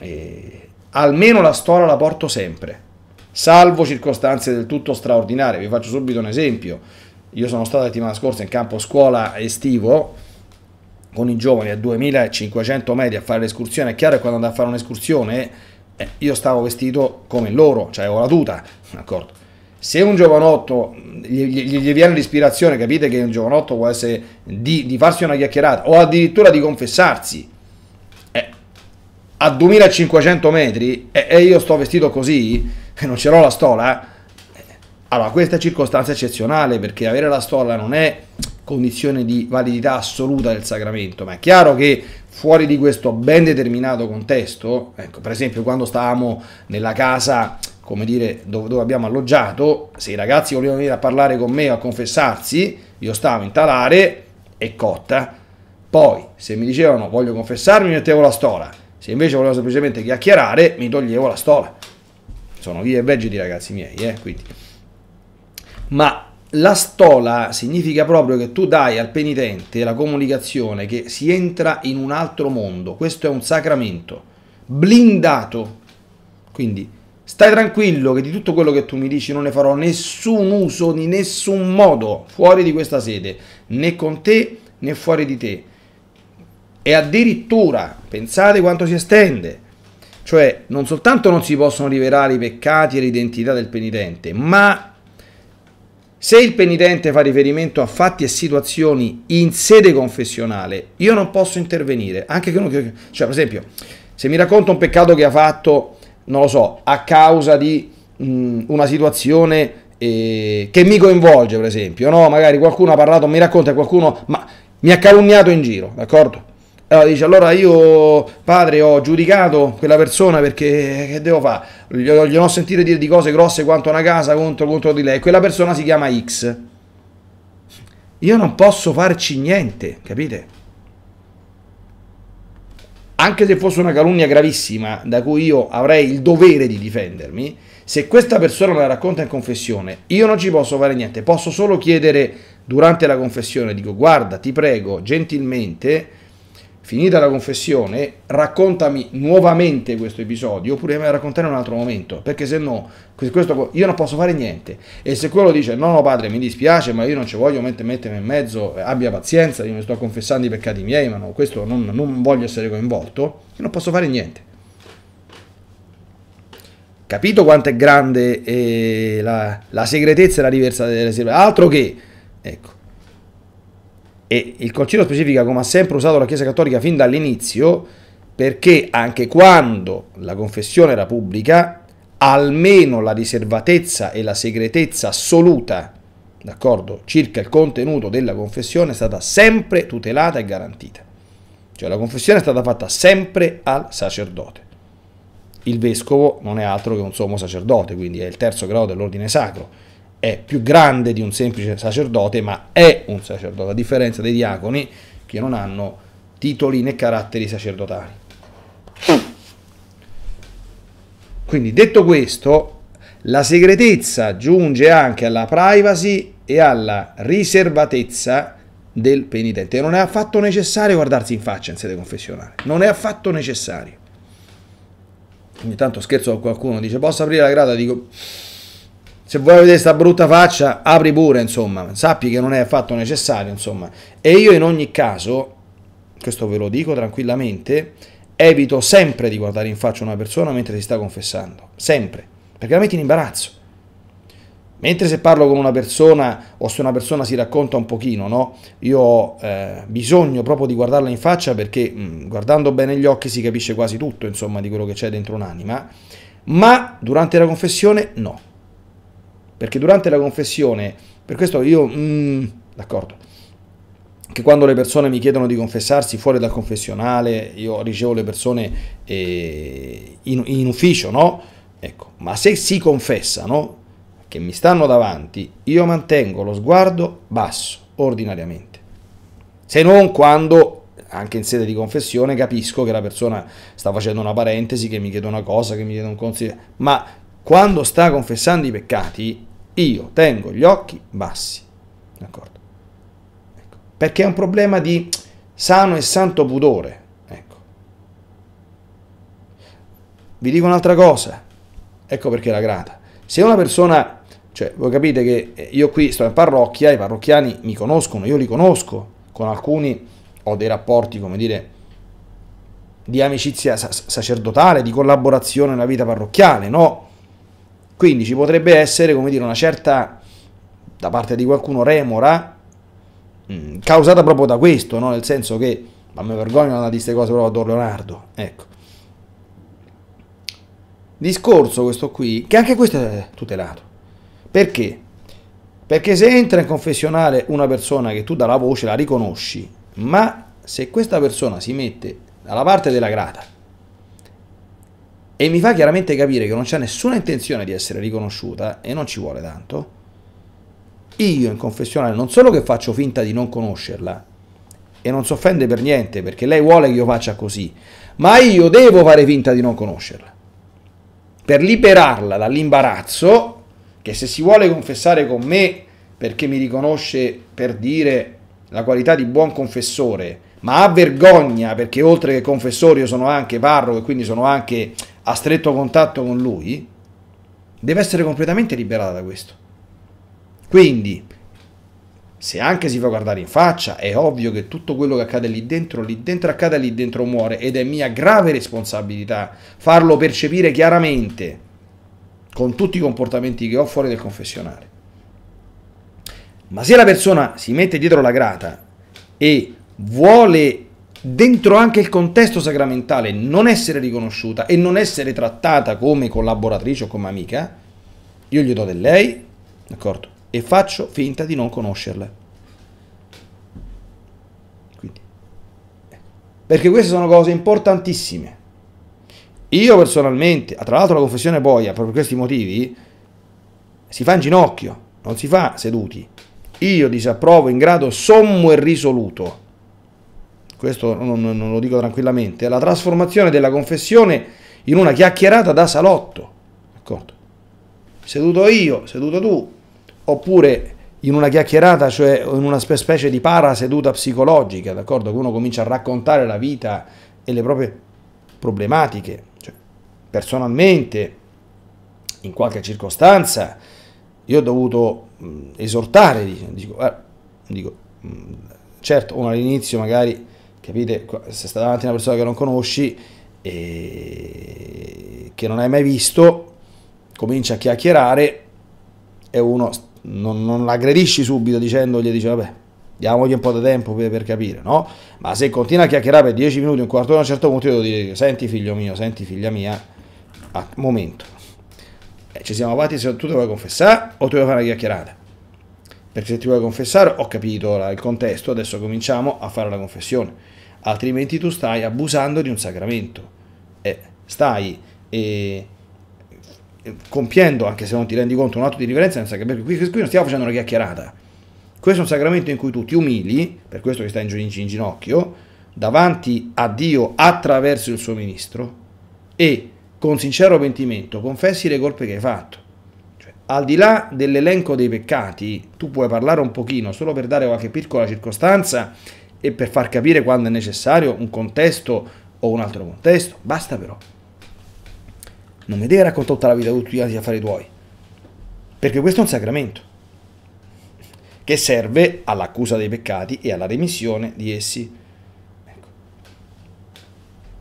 Speaker 1: eh, almeno la stola la porto sempre, salvo circostanze del tutto straordinarie. Vi faccio subito un esempio. Io sono stato la settimana scorsa in campo scuola estivo, con i giovani a 2500 metri a fare l'escursione, è chiaro che quando andate a fare un'escursione eh, io stavo vestito come loro, cioè ho la tuta, d'accordo? Se un giovanotto mm, gli, gli, gli, viene l'ispirazione, capite che un giovanotto può essere di, di farsi una chiacchierata o addirittura di confessarsi eh, a 2500 metri e eh, io sto vestito così e non ce l'ho la stola, eh. allora questa è circostanza eccezionale perché avere la stola non è condizione di validità assoluta del sacramento, ma è chiaro che fuori di questo ben determinato contesto, ecco, per esempio quando stavamo nella casa come dire, dove, dove, abbiamo alloggiato, se i ragazzi volevano venire a parlare con me o a confessarsi, io stavo in talare e cotta. Poi, se mi dicevano voglio confessarmi, mettevo la stola. Se invece volevo semplicemente chiacchierare, mi toglievo la stola. Sono vie e vegeti, ragazzi miei, eh, quindi. Ma la stola significa proprio che tu dai al penitente la comunicazione che si entra in un altro mondo, questo è un sacramento, blindato. Quindi stai tranquillo che di tutto quello che tu mi dici non ne farò nessun uso di nessun modo fuori di questa sede, né con te né fuori di te. E addirittura, pensate quanto si estende, cioè non soltanto non si possono rivelare i peccati e l'identità del penitente, ma se il penitente fa riferimento a fatti e situazioni in sede confessionale, io non posso intervenire, anche che uno che, cioè per esempio, se mi racconta un peccato che ha fatto, non lo so, a causa di mh, una situazione eh, che mi coinvolge, per esempio, no? Magari qualcuno ha parlato, mi racconta qualcuno, ma mi ha calunniato in giro, d'accordo? Allora dice, allora io padre ho giudicato quella persona perché che devo fare? Gli ho sentito dire di cose grosse quanto una casa contro, contro di lei. Quella persona si chiama X. Io non posso farci niente, capite? Anche se fosse una calunnia gravissima da cui io avrei il dovere di difendermi, se questa persona me la racconta in confessione, io non ci posso fare niente, posso solo chiedere durante la confessione, dico guarda, ti prego, gentilmente, finita la confessione, raccontami nuovamente questo episodio, oppure me raccontare in un altro momento, perché se no, questo, io non posso fare niente. E se quello dice, no, no padre, mi dispiace, ma io non ci voglio mettermi in mezzo, eh, abbia pazienza, io mi sto confessando i peccati miei, ma no, questo non, non voglio essere coinvolto, io non posso fare niente. Capito quanto è grande eh, la, la segretezza e la riversa delle riserve? Altro che, ecco, e il Concilio specifica come ha sempre usato la Chiesa Cattolica fin dall'inizio, perché anche quando la confessione era pubblica, almeno la riservatezza e la segretezza assoluta, d'accordo, circa il contenuto della confessione è stata sempre tutelata e garantita. Cioè la confessione è stata fatta sempre al sacerdote. Il vescovo non è altro che un sommo sacerdote, quindi è il terzo grado dell'ordine sacro è più grande di un semplice sacerdote, ma è un sacerdote, a differenza dei diaconi che non hanno titoli né caratteri sacerdotali. Quindi detto questo, la segretezza giunge anche alla privacy e alla riservatezza del penitente. non è affatto necessario guardarsi in faccia in sede confessionale, non è affatto necessario. Ogni tanto scherzo a qualcuno, dice posso aprire la grata, dico se vuoi vedere sta brutta faccia, apri pure, insomma, sappi che non è affatto necessario, insomma. E io in ogni caso, questo ve lo dico tranquillamente, evito sempre di guardare in faccia una persona mentre si sta confessando, sempre, perché la metti in imbarazzo. Mentre se parlo con una persona o se una persona si racconta un pochino, no? Io ho eh, bisogno proprio di guardarla in faccia perché mh, mm, guardando bene gli occhi si capisce quasi tutto, insomma, di quello che c'è dentro un'anima, ma durante la confessione no perché durante la confessione, per questo io... Mm, d'accordo che quando le persone mi chiedono di confessarsi fuori dal confessionale, io ricevo le persone eh, in, in, ufficio, no? Ecco, ma se si confessano, che mi stanno davanti, io mantengo lo sguardo basso, ordinariamente. Se non quando, anche in sede di confessione, capisco che la persona sta facendo una parentesi, che mi chiede una cosa, che mi chiede un consiglio, ma quando sta confessando i peccati, io tengo gli occhi bassi. D'accordo? Ecco. Perché è un problema di sano e santo pudore. Ecco. Vi dico un'altra cosa. Ecco perché la grata. Se una persona, cioè voi capite che eh, io qui sto in parrocchia, i parrocchiani mi conoscono, io li conosco, con alcuni ho dei rapporti, come dire, di amicizia sacerdotale, di collaborazione nella vita parrocchiale, no? Quindi ci potrebbe essere, come dire, una certa, da parte di qualcuno, remora, mh, mm, causata proprio da questo, no? nel senso che, ma mi vergogno di queste cose proprio a Don Leonardo, ecco. Discorso questo qui, che anche questo è tutelato. Perché? Perché se entra in confessionale una persona che tu dalla voce la riconosci, ma se questa persona si mette dalla parte della grata, e mi fa chiaramente capire che non c'è nessuna intenzione di essere riconosciuta e non ci vuole tanto, io in confessionale non solo che faccio finta di non conoscerla e non si offende per niente perché lei vuole che io faccia così, ma io devo fare finta di non conoscerla. Per liberarla dall'imbarazzo, che se si vuole confessare con me perché mi riconosce per dire la qualità di buon confessore, ma ha vergogna perché oltre che confessore io sono anche parroco e quindi sono anche a stretto contatto con lui, deve essere completamente liberata da questo. Quindi, se anche si fa guardare in faccia, è ovvio che tutto quello che accade lì dentro, lì dentro accade, lì dentro muore ed è mia grave responsabilità farlo percepire chiaramente con tutti i comportamenti che ho fuori del confessionale. Ma se la persona si mette dietro la grata e vuole dentro anche il contesto sacramentale non essere riconosciuta e non essere trattata come collaboratrice o come amica, io gli do del lei, d'accordo? E faccio finta di non conoscerla. Quindi. Ecco. Perché queste sono cose importantissime. Io personalmente, tra l'altro la confessione boia, eh, proprio per questi motivi, si fa in ginocchio, non si fa seduti. Io disapprovo in grado sommo e risoluto questo non, non lo dico tranquillamente, la trasformazione della confessione in una chiacchierata da salotto, d'accordo? Seduto io, seduto tu, oppure in una chiacchierata, cioè in una specie di paraseduta psicologica, d'accordo? Che uno comincia a raccontare la vita e le proprie problematiche, cioè, personalmente, in qualche circostanza, io ho dovuto mh, esortare, dico, dico mh, certo, uno all'inizio magari capite? Se stai davanti a una persona che non conosci e che non hai mai visto, comincia a chiacchierare e uno non, non l'aggredisci subito dicendogli, dice vabbè, diamogli un po' di tempo per, per, capire, no? Ma se continua a chiacchierare per 10 minuti, un quarto d'ora, a un certo punto io devo dire, senti figlio mio, senti figlia mia, ah, momento, eh, ci siamo avanti se tu ti vuoi confessare o tu vuoi fare una chiacchierata? Perché se ti vuoi confessare, ho capito il contesto, adesso cominciamo a fare la confessione altrimenti tu stai abusando di un sacramento, eh, stai eh, eh, compiendo, anche se non ti rendi conto, un atto di riverenza nel qui, qui non stiamo facendo una chiacchierata, questo è un sacramento in cui tu ti umili, per questo che stai in, in, in ginocchio, davanti a Dio attraverso il suo ministro e con sincero pentimento confessi le colpe che hai fatto. Cioè, al di là dell'elenco dei peccati, tu puoi parlare un pochino solo per dare qualche piccola circostanza e per far capire quando è necessario un contesto o un altro contesto. Basta però. Non mi devi raccontare tutta la vita tutti gli affari tuoi, perché questo è un sacramento che serve all'accusa dei peccati e alla remissione di essi. Ecco.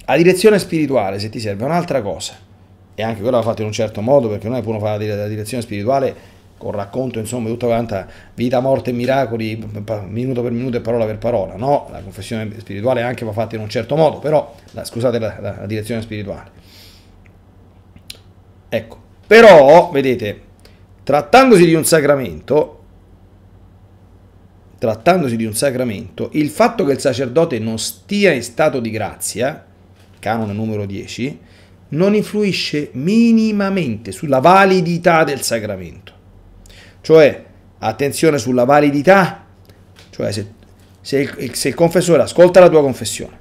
Speaker 1: La direzione spirituale, se ti serve, è un'altra cosa. E anche quella va fatta in un certo modo, perché noi può fare la direzione spirituale col racconto insomma, di tutta quanta vita, morte e miracoli, minuto per minuto e parola per parola. No, la confessione spirituale anche va fatta in un certo modo, però la, scusate la, la, la direzione spirituale. Ecco, però, vedete, trattandosi di un sacramento, trattandosi di un sacramento, il fatto che il sacerdote non stia in stato di grazia, canone numero 10, non influisce minimamente sulla validità del sacramento. Cioè, attenzione sulla validità, cioè se, se, il, se il confessore ascolta la tua confessione,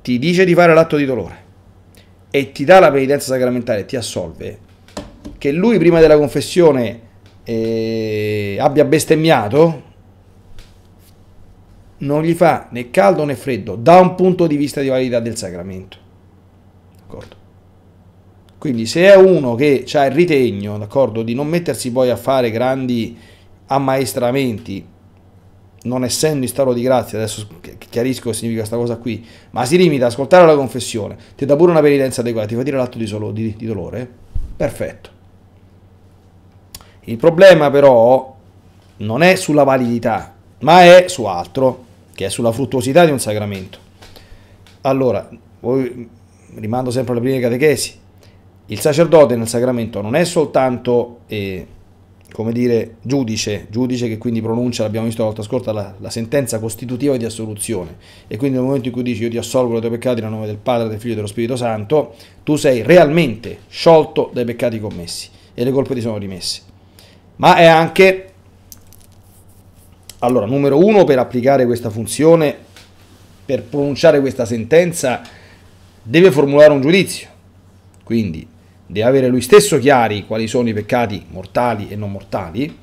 Speaker 1: ti dice di fare l'atto di dolore e ti dà la penitenza sacramentale, ti assolve, che lui prima della confessione eh, abbia bestemmiato, non gli fa né caldo né freddo da un punto di vista di validità del sacramento. D'accordo? Quindi se è uno che ha il ritegno, d'accordo, di non mettersi poi a fare grandi ammaestramenti, non essendo in stato di grazia, adesso chiarisco che significa questa cosa qui, ma si limita ad ascoltare la confessione, ti dà pure una penitenza adeguata, ti fa dire l'atto di, solo, di, di dolore, perfetto. Il problema però non è sulla validità, ma è su altro, che è sulla fruttuosità di un sacramento. Allora, voi rimando sempre alla prima catechesi, il sacerdote nel sacramento non è soltanto, eh, come dire, giudice, giudice che quindi pronuncia, l'abbiamo visto la volta scorsa, la, la, sentenza costitutiva di assoluzione. E quindi nel momento in cui dici io ti assolvo dai tuoi peccati nel nome del Padre, del Figlio e dello Spirito Santo, tu sei realmente sciolto dai peccati commessi e le colpe ti sono rimesse. Ma è anche, allora, numero uno, per applicare questa funzione, per pronunciare questa sentenza, deve formulare un giudizio. Quindi deve avere lui stesso chiari quali sono i peccati mortali e non mortali,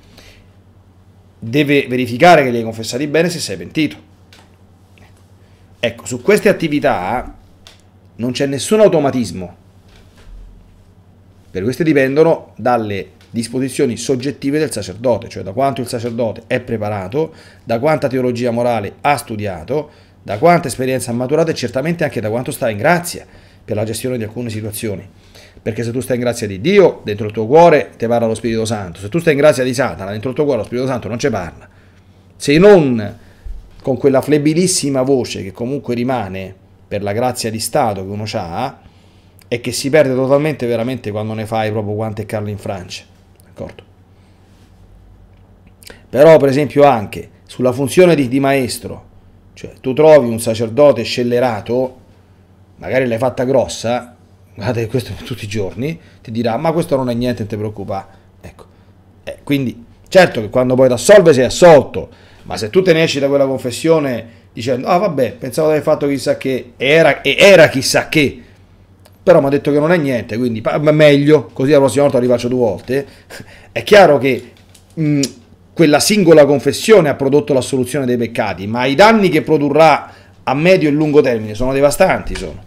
Speaker 1: deve verificare che li hai confessati bene se sei pentito. Ecco, su queste attività non c'è nessun automatismo, per queste dipendono dalle disposizioni soggettive del sacerdote, cioè da quanto il sacerdote è preparato, da quanta teologia morale ha studiato, da quanta esperienza ha maturato e certamente anche da quanto sta in grazia per la gestione di alcune situazioni. Perché se tu stai in grazia di Dio, dentro il tuo cuore ti parla lo Spirito Santo. Se tu stai in grazia di Satana, dentro il tuo cuore lo Spirito Santo non ci parla. Se non con quella flebilissima voce che comunque rimane per la grazia di Stato che uno ha e che si perde totalmente veramente quando ne fai proprio quante Carlo in Francia. D'accordo? Però per esempio anche sulla funzione di, di maestro, cioè tu trovi un sacerdote scellerato, magari l'hai fatta grossa, guardate questo tutti i giorni, ti dirà ma questo non è niente, non ti preoccupa. Ecco. Eh, quindi certo che quando poi ti assolve sei assolto, ma se tu te ne esci da quella confessione dicendo ah vabbè, pensavo di aver fatto chissà che, e era, e era chissà che, però mi ha detto che non è niente, quindi meglio, così la prossima volta lo rifaccio due volte, è chiaro che... Mh, quella singola confessione ha prodotto l'assoluzione dei peccati, ma i danni che produrrà a medio e lungo termine sono devastanti. Sono.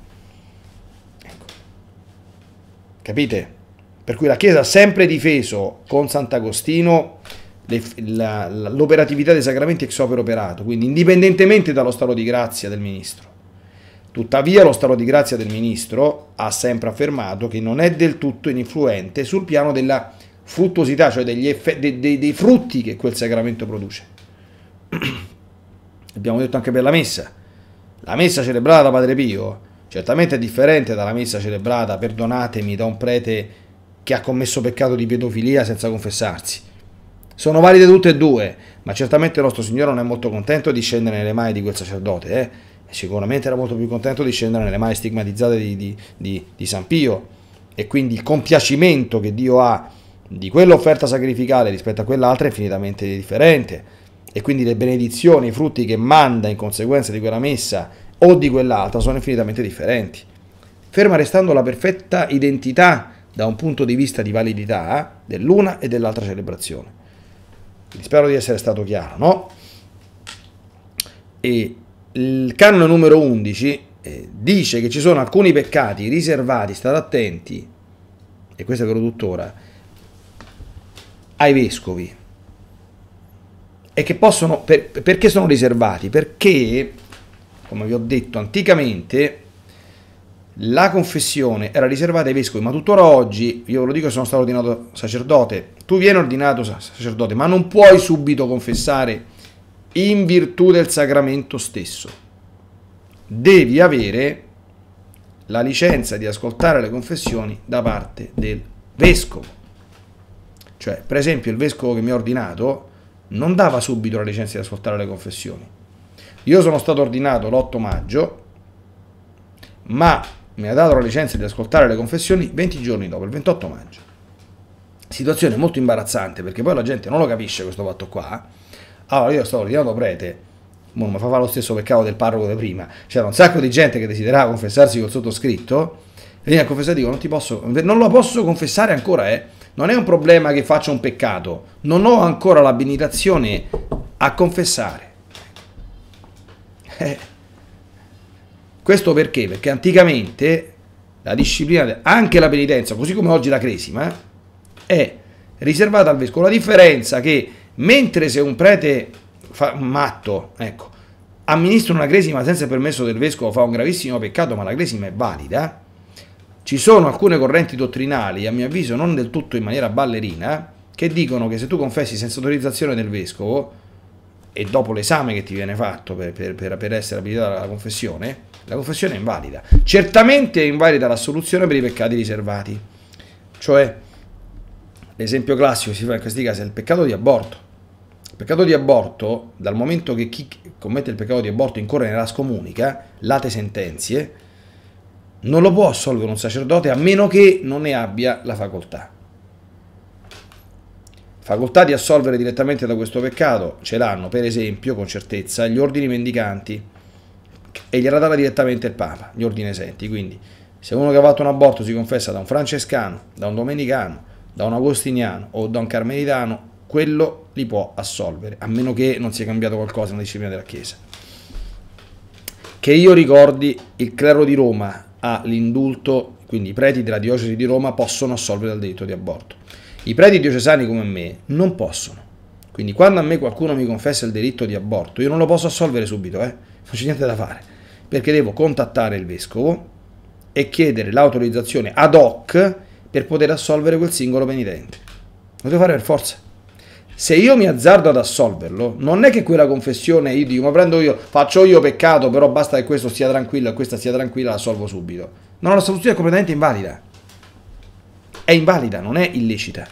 Speaker 1: Capite? Per cui la Chiesa ha sempre difeso con Sant'Agostino l'operatività dei sacramenti ex opere operato, quindi indipendentemente dallo stato di grazia del ministro. Tuttavia lo stato di grazia del ministro ha sempre affermato che non è del tutto ininfluente sul piano della fruttuosità, cioè dei, dei, dei frutti che quel sacramento produce. Abbiamo detto anche per la messa. La messa celebrata da Padre Pio Certamente è differente dalla messa celebrata, perdonatemi, da un prete che ha commesso peccato di pedofilia senza confessarsi. Sono valide tutte e due, ma certamente il nostro Signore non è molto contento di scendere nelle mani di quel sacerdote, eh? sicuramente era molto più contento di scendere nelle mani stigmatizzate di, di, di, di San Pio. E quindi il compiacimento che Dio ha di quell'offerta sacrificale rispetto a quell'altra è infinitamente differente. E quindi le benedizioni, i frutti che manda in conseguenza di quella messa o di quell'altra sono infinitamente differenti. Ferma restando la perfetta identità da un punto di vista di validità dell'una e dell'altra celebrazione. Quindi spero di essere stato chiaro, no? E il canone numero 11 eh, dice che ci sono alcuni peccati riservati, state attenti, e questo è vero tuttora, ai vescovi. E che possono, per, perché sono riservati? Perché come vi ho detto anticamente, la confessione era riservata ai vescovi, ma tuttora oggi, io ve lo dico, sono stato ordinato sacerdote, tu vieni ordinato sacerdote, ma non puoi subito confessare in virtù del sacramento stesso. Devi avere la licenza di ascoltare le confessioni da parte del vescovo. Cioè, per esempio, il vescovo che mi ha ordinato non dava subito la licenza di ascoltare le confessioni io sono stato ordinato l'8 maggio, ma mi ha dato la licenza di ascoltare le confessioni 20 giorni dopo, il 28 maggio. Situazione molto imbarazzante perché poi la gente non lo capisce questo fatto qua. Allora io stavo ordinato prete, ma fa lo stesso peccato del parroco di prima. C'era un sacco di gente che desiderava confessarsi col sottoscritto, viene a confessare dico non, ti posso, non lo posso confessare ancora, eh. Non è un problema che faccia un peccato, non ho ancora l'abilitazione a confessare. Eh. Questo perché? Perché anticamente la disciplina, anche la penitenza, così come oggi la cresima, è riservata al vescovo. La differenza è che mentre se un prete fa, un matto, ecco, amministra una cresima senza il permesso del vescovo fa un gravissimo peccato, ma la cresima è valida, ci sono alcune correnti dottrinali, a mio avviso non del tutto in maniera ballerina, che dicono che se tu confessi senza autorizzazione del vescovo, e dopo l'esame che ti viene fatto per, per, per essere abilitato alla confessione, la confessione è invalida. Certamente è invalida l'assoluzione per i peccati riservati. Cioè, l'esempio classico che si fa in questi casi è il peccato di aborto. Il peccato di aborto, dal momento che chi commette il peccato di aborto incorre nella scomunica, late sentenze, non lo può assolvere un sacerdote a meno che non ne abbia la facoltà. Facoltà di assolvere direttamente da questo peccato ce l'hanno, per esempio, con certezza, gli ordini mendicanti e gliela dava direttamente il Papa, gli ordini esenti. Quindi, se uno che ha fatto un aborto si confessa da un francescano, da un domenicano, da un agostiniano o da un carmelitano, quello li può assolvere, a meno che non sia cambiato qualcosa nella disciplina della Chiesa. Che io ricordi, il clero di Roma ha l'indulto, quindi i preti della diocesi di Roma possono assolvere dal diritto di aborto. I preti diocesani come me non possono. Quindi quando a me qualcuno mi confessa il delitto di aborto, io non lo posso assolvere subito, eh? non c'è niente da fare, perché devo contattare il vescovo e chiedere l'autorizzazione ad hoc per poter assolvere quel singolo penitente. Lo devo fare per forza. Se io mi azzardo ad assolverlo, non è che quella confessione io dico, ma prendo io, faccio io peccato, però basta che questo stia tranquillo e questa stia tranquilla, la assolvo subito. No, la soluzione è completamente invalida è invalida, non è illecita.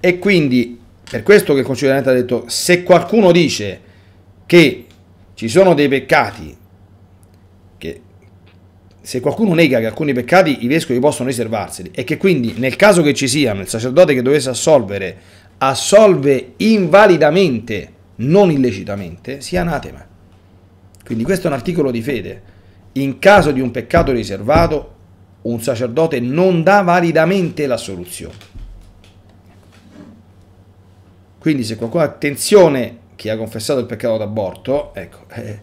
Speaker 1: E quindi, per questo che il Consiglio di Oriente ha detto, se qualcuno dice che ci sono dei peccati, che se qualcuno nega che alcuni peccati i vescovi possono riservarseli, e che quindi nel caso che ci siano il sacerdote che dovesse assolvere, assolve invalidamente, non illecitamente, sia anatema. Quindi questo è un articolo di fede. In caso di un peccato riservato, un sacerdote non dà validamente la soluzione. Quindi se qualcuno attenzione chi ha confessato il peccato d'aborto, ecco, eh,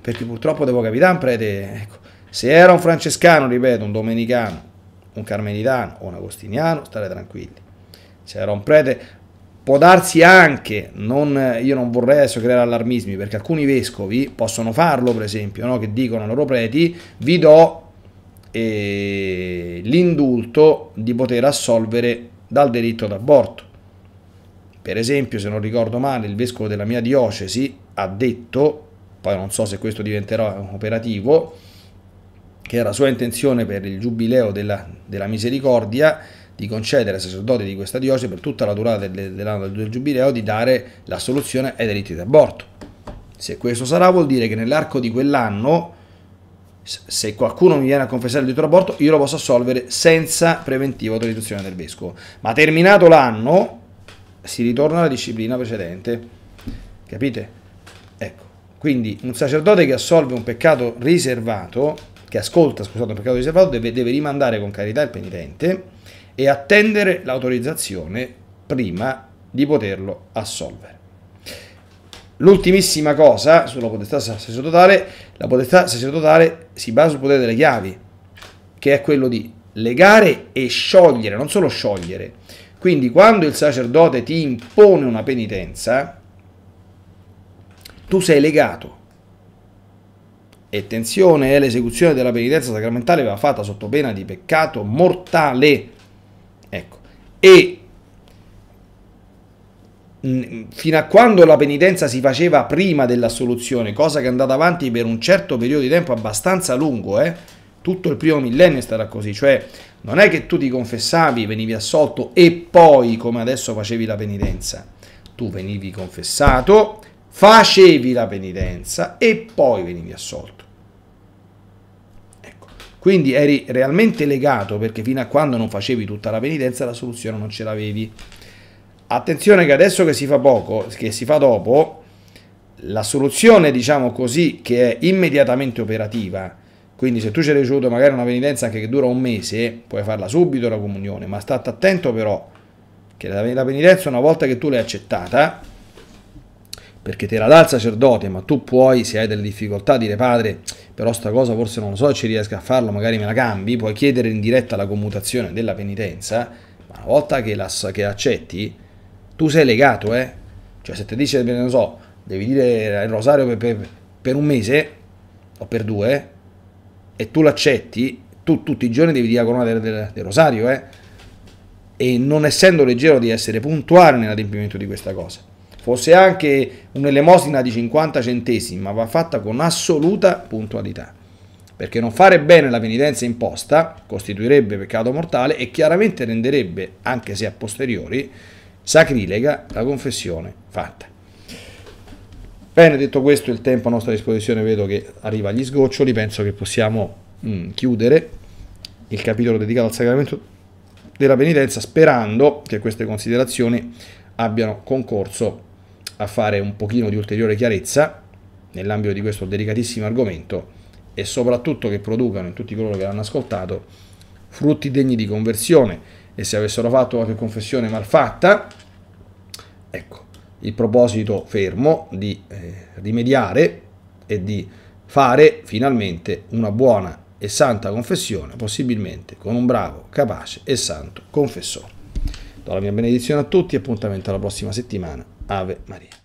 Speaker 1: perché purtroppo devo capitare un prete, ecco, se era un francescano, ripeto, un domenicano, un carmelitano o un agostiniano, stare tranquilli. Se era un prete, può darsi anche, non, io non vorrei adesso creare allarmismi, perché alcuni vescovi possono farlo, per esempio, no? che dicono ai loro preti, vi do eh, l'indulto di poter assolvere dal delitto d'aborto. Per esempio, se non ricordo male, il vescovo della mia diocesi ha detto, poi non so se questo diventerà operativo, che era sua intenzione per il giubileo della, della misericordia di concedere ai sacerdoti di questa diocesi per tutta la durata dell'anno del giubileo di dare la soluzione ai delitti d'aborto. Se questo sarà vuol dire che nell'arco di quell'anno se qualcuno mi viene a confessare il diritto all'aborto, io lo posso assolvere senza preventiva autorizzazione del vescovo. Ma terminato l'anno, si ritorna alla disciplina precedente. Capite? Ecco. Quindi un sacerdote che assolve un peccato riservato, che ascolta, scusate, un peccato riservato, deve, deve rimandare con carità il penitente e attendere l'autorizzazione prima di poterlo assolvere. L'ultimissima cosa sulla potestà sacerdotale, la potestà sacerdotale si basa sul potere delle chiavi, che è quello di legare e sciogliere, non solo sciogliere. Quindi quando il sacerdote ti impone una penitenza, tu sei legato. E attenzione, eh, l'esecuzione della penitenza sacramentale va fatta sotto pena di peccato mortale. Ecco. E fino a quando la penitenza si faceva prima dell'assoluzione, cosa che è andata avanti per un certo periodo di tempo abbastanza lungo, eh? tutto il primo millennio è stato così, cioè non è che tu ti confessavi, venivi assolto e poi come adesso facevi la penitenza, tu venivi confessato, facevi la penitenza e poi venivi assolto. Ecco. Quindi eri realmente legato perché fino a quando non facevi tutta la penitenza la soluzione non ce l'avevi. Attenzione che adesso che si fa poco, che si fa dopo, la soluzione, diciamo così, che è immediatamente operativa, quindi se tu ci hai ricevuto magari una penitenza anche che dura un mese, puoi farla subito la comunione, ma state attento però che la penitenza una volta che tu l'hai accettata, perché te la dà il sacerdote, ma tu puoi, se hai delle difficoltà, dire padre, però sta cosa forse non lo so, ci riesco a farlo, magari me la cambi, puoi chiedere in diretta la commutazione della penitenza, ma una volta che, la, che accetti, tu sei legato, eh. Cioè se ti dice, non so, devi dire il rosario per, per, per un mese o per due e tu l'accetti, tu tutti i giorni devi dire la corona del, del, del rosario, eh. E non essendo leggero di essere puntuale nell'adempimento di questa cosa. Fosse anche un'elemosina di 50 centesimi, ma va fatta con assoluta puntualità perché non fare bene la penitenza imposta costituirebbe peccato mortale e chiaramente renderebbe, anche se a posteriori, sacrilega la confessione fatta. Bene, detto questo, il tempo a nostra disposizione vedo che arriva agli sgoccioli, penso che possiamo mm, chiudere il capitolo dedicato al sacramento della penitenza, sperando che queste considerazioni abbiano concorso a fare un pochino di ulteriore chiarezza nell'ambito di questo delicatissimo argomento e soprattutto che producano in tutti coloro che l'hanno ascoltato frutti degni di conversione e se avessero fatto qualche confessione malfatta, ecco, il proposito fermo di eh, rimediare e di fare finalmente una buona e santa confessione, possibilmente con un bravo, capace e santo confessore. Do la mia benedizione a tutti appuntamento alla prossima settimana. Ave Maria.